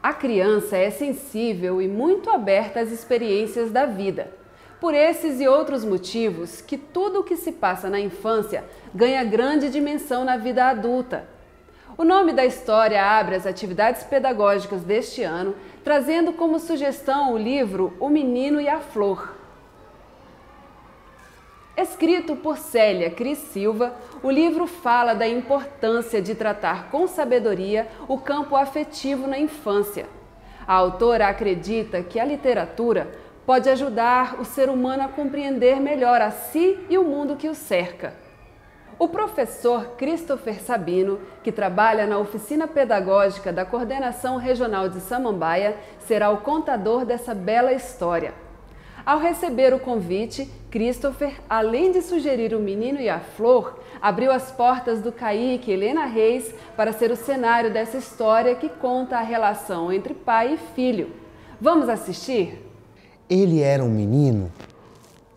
A criança é sensível e muito aberta às experiências da vida. Por esses e outros motivos, que tudo o que se passa na infância ganha grande dimensão na vida adulta. O nome da história abre as atividades pedagógicas deste ano, trazendo como sugestão o livro O Menino e a Flor. Escrito por Célia Cris Silva, o livro fala da importância de tratar com sabedoria o campo afetivo na infância. A autora acredita que a literatura pode ajudar o ser humano a compreender melhor a si e o mundo que o cerca. O professor Christopher Sabino, que trabalha na oficina pedagógica da Coordenação Regional de Samambaia, será o contador dessa bela história. Ao receber o convite, Christopher, além de sugerir o menino e a flor, abriu as portas do Kaique Helena Reis para ser o cenário dessa história que conta a relação entre pai e filho. Vamos assistir? Ele era um menino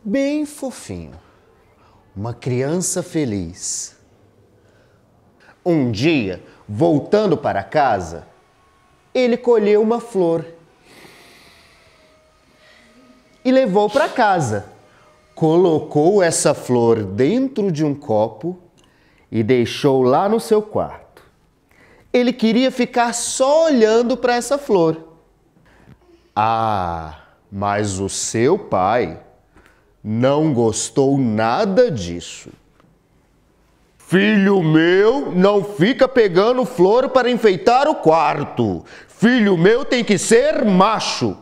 bem fofinho, uma criança feliz. Um dia, voltando para casa, ele colheu uma flor e levou para casa. Colocou essa flor dentro de um copo e deixou lá no seu quarto. Ele queria ficar só olhando para essa flor. Ah, mas o seu pai não gostou nada disso. Filho meu, não fica pegando flor para enfeitar o quarto. Filho meu tem que ser macho.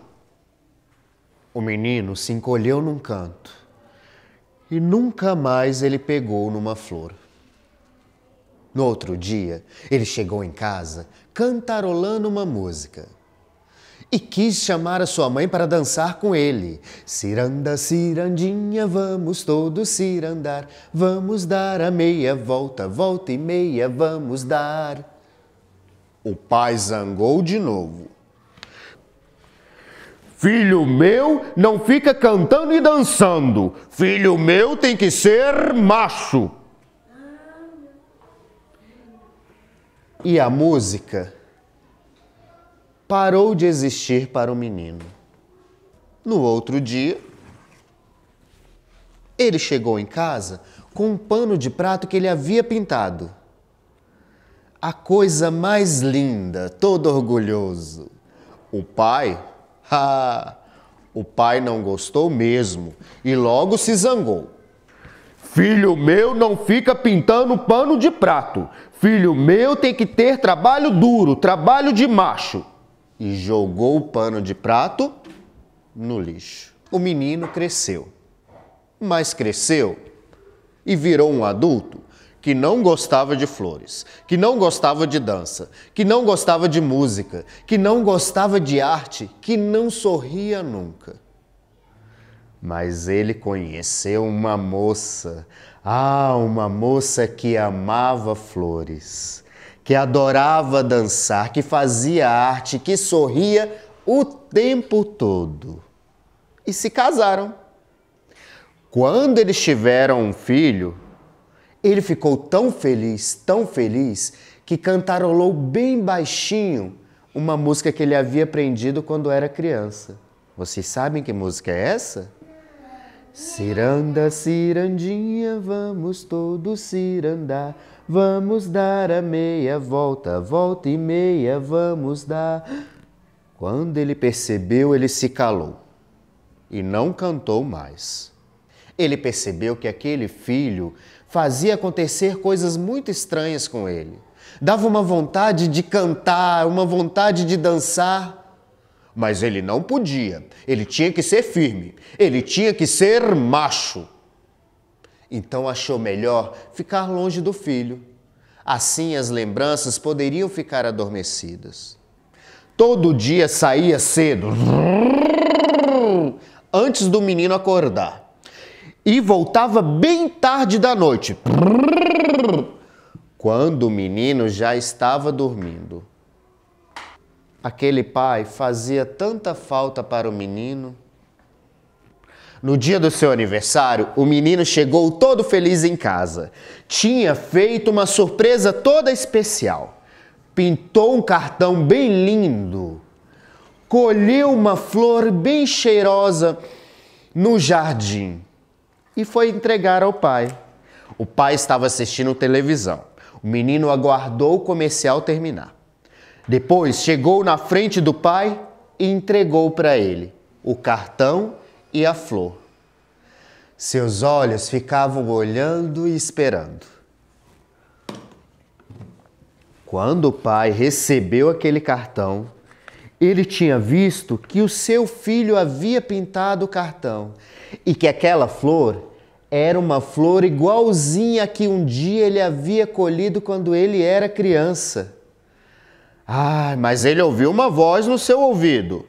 O menino se encolheu num canto e nunca mais ele pegou numa flor. No outro dia, ele chegou em casa cantarolando uma música e quis chamar a sua mãe para dançar com ele. Ciranda, cirandinha, vamos todos cirandar, vamos dar a meia volta, volta e meia, vamos dar. O pai zangou de novo Filho meu não fica cantando e dançando. Filho meu tem que ser macho. E a música parou de existir para o menino. No outro dia, ele chegou em casa com um pano de prato que ele havia pintado. A coisa mais linda, todo orgulhoso. O pai ah, o pai não gostou mesmo e logo se zangou. Filho meu não fica pintando pano de prato. Filho meu tem que ter trabalho duro, trabalho de macho. E jogou o pano de prato no lixo. O menino cresceu. Mas cresceu e virou um adulto que não gostava de flores, que não gostava de dança, que não gostava de música, que não gostava de arte, que não sorria nunca. Mas ele conheceu uma moça, ah, uma moça que amava flores, que adorava dançar, que fazia arte, que sorria o tempo todo. E se casaram. Quando eles tiveram um filho, ele ficou tão feliz, tão feliz, que cantarolou bem baixinho uma música que ele havia aprendido quando era criança. Vocês sabem que música é essa? Ciranda, cirandinha, vamos todos cirandar. Vamos dar a meia volta, volta e meia vamos dar. Quando ele percebeu, ele se calou e não cantou mais. Ele percebeu que aquele filho fazia acontecer coisas muito estranhas com ele. Dava uma vontade de cantar, uma vontade de dançar. Mas ele não podia. Ele tinha que ser firme. Ele tinha que ser macho. Então achou melhor ficar longe do filho. Assim as lembranças poderiam ficar adormecidas. Todo dia saía cedo, antes do menino acordar e voltava bem tarde da noite, quando o menino já estava dormindo. Aquele pai fazia tanta falta para o menino. No dia do seu aniversário, o menino chegou todo feliz em casa. Tinha feito uma surpresa toda especial. Pintou um cartão bem lindo. Colheu uma flor bem cheirosa no jardim e foi entregar ao pai. O pai estava assistindo televisão. O menino aguardou o comercial terminar. Depois chegou na frente do pai e entregou para ele o cartão e a flor. Seus olhos ficavam olhando e esperando. Quando o pai recebeu aquele cartão, ele tinha visto que o seu filho havia pintado o cartão e que aquela flor era uma flor igualzinha a que um dia ele havia colhido quando ele era criança. Ah, mas ele ouviu uma voz no seu ouvido: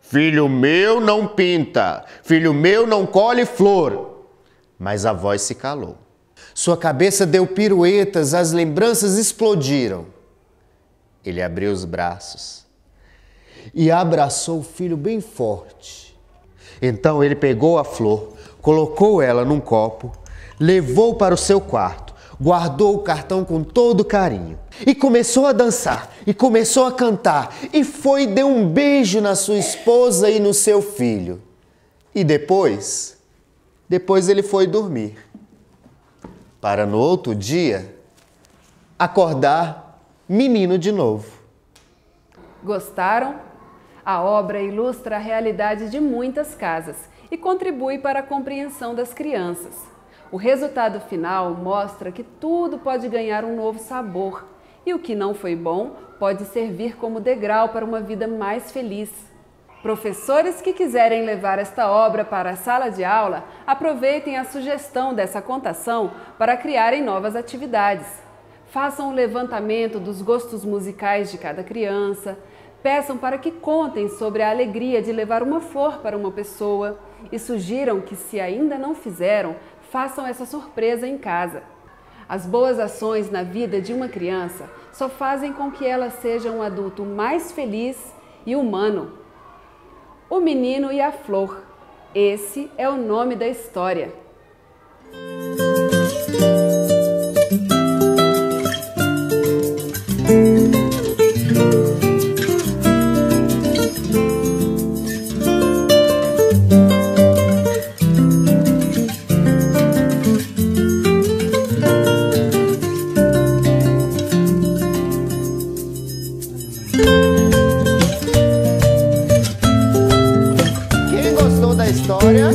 Filho meu, não pinta, filho meu, não colhe flor. Mas a voz se calou. Sua cabeça deu piruetas, as lembranças explodiram. Ele abriu os braços e abraçou o filho bem forte. Então ele pegou a flor colocou ela num copo, levou para o seu quarto, guardou o cartão com todo carinho e começou a dançar e começou a cantar e foi e deu um beijo na sua esposa e no seu filho. E depois, depois ele foi dormir. Para no outro dia acordar menino de novo. Gostaram? A obra ilustra a realidade de muitas casas e contribui para a compreensão das crianças. O resultado final mostra que tudo pode ganhar um novo sabor e o que não foi bom pode servir como degrau para uma vida mais feliz. Professores que quiserem levar esta obra para a sala de aula, aproveitem a sugestão dessa contação para criarem novas atividades. Façam o levantamento dos gostos musicais de cada criança, Peçam para que contem sobre a alegria de levar uma flor para uma pessoa e sugiram que, se ainda não fizeram, façam essa surpresa em casa. As boas ações na vida de uma criança só fazem com que ela seja um adulto mais feliz e humano. O Menino e a Flor. Esse é o nome da história. história